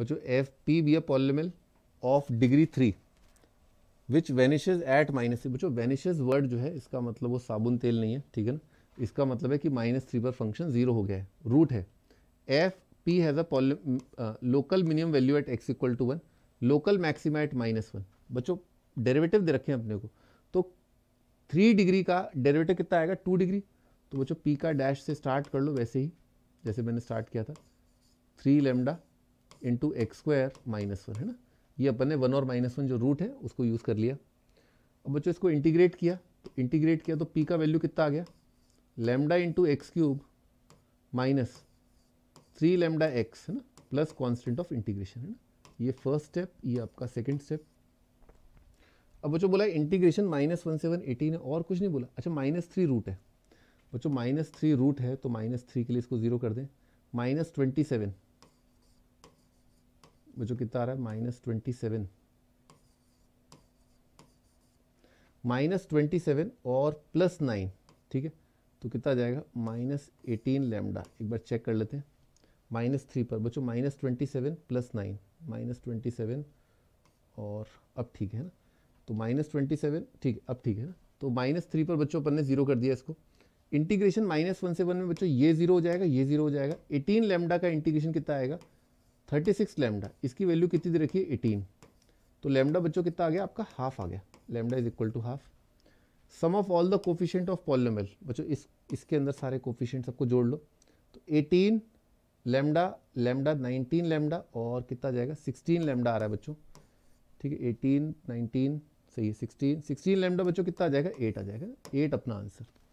बच्चों F P B A polynomial of degree three which vanishes at minus बच्चों vanishes word जो है इसका मतलब वो साबुन तेल नहीं है ठीक है ना इसका मतलब है कि माइनस थ्री पर फंक्शन जीरो हो गया है रूट है F P has a local minimum value at x equal to one local maxima at minus one बच्चों डेरेवेटिव दे रखे हैं अपने को तो थ्री डिग्री का डेरेवेटिव कितना आएगा टू डिग्री तो बच्चों पी का डैश से स्टार्ट कर लो वैसे ही जैसे मैंने स्टार्ट किया था three lambda into x square minus one है ना ये अपन ने वन और माइनस वन जो रूट है उसको यूज़ कर लिया अब बच्चों इसको इंटीग्रेट किया तो इंटीग्रेट किया तो पी का वैल्यू कितना आ गया lambda into x cube minus three lambda x है ना प्लस कॉन्स्टेंट ऑफ इंटीग्रेशन है ना ये फर्स्ट स्टेप ये आपका सेकेंड स्टेप अब बच्चों बोला इंटीग्रेशन माइनस वन से वन एटीन है और कुछ नहीं बोला अच्छा माइनस थ्री रूट है बच्चों माइनस थ्री रूट है तो माइनस थ्री के लिए इसको ज़ीरो कर दें माइनस ट्वेंटी सेवन जो कितना आ रहा है minus twenty seven minus twenty seven और प्लस नाइन ठीक है तो कितना आ जाएगा माइनस एटीन लेमडा एक बार चेक कर लेते हैं माइनस थ्री पर बच्चों minus twenty seven plus nine minus twenty seven और अब ठीक है ना तो माइनस ट्वेंटी सेवन ठीक अब ठीक है ना तो माइनस थ्री पर बच्चों अपन ने जीरो कर दिया इसको इंटीग्रेशन माइनस वन से वन में बच्चों ये जीरो हो जाएगा ये जीरो हो जाएगा एटीन लेमडा का इंटीग्रेशन कितना आएगा थर्टी सिक्स लेमडा इसकी वैल्यू कितनी दे रखी है एटीन तो लेमडा बच्चों कितना आ गया आपका हाफ आ गया lambda is equal to half sum of all the coefficient of polynomial बच्चों इस इसके अंदर सारे कोफिशेंट सबको जोड़ लो तो eighteen lambda lambda nineteen lambda और कितना जाएगा सिक्सटीन लेमडा आ रहा है बच्चों ठीक है एटीन नाइनटीन सही है सिक्सटीन सिक्सटीन लेमडा बच्चों कितना आ जाएगा एट आ जाएगा एट अपना आंसर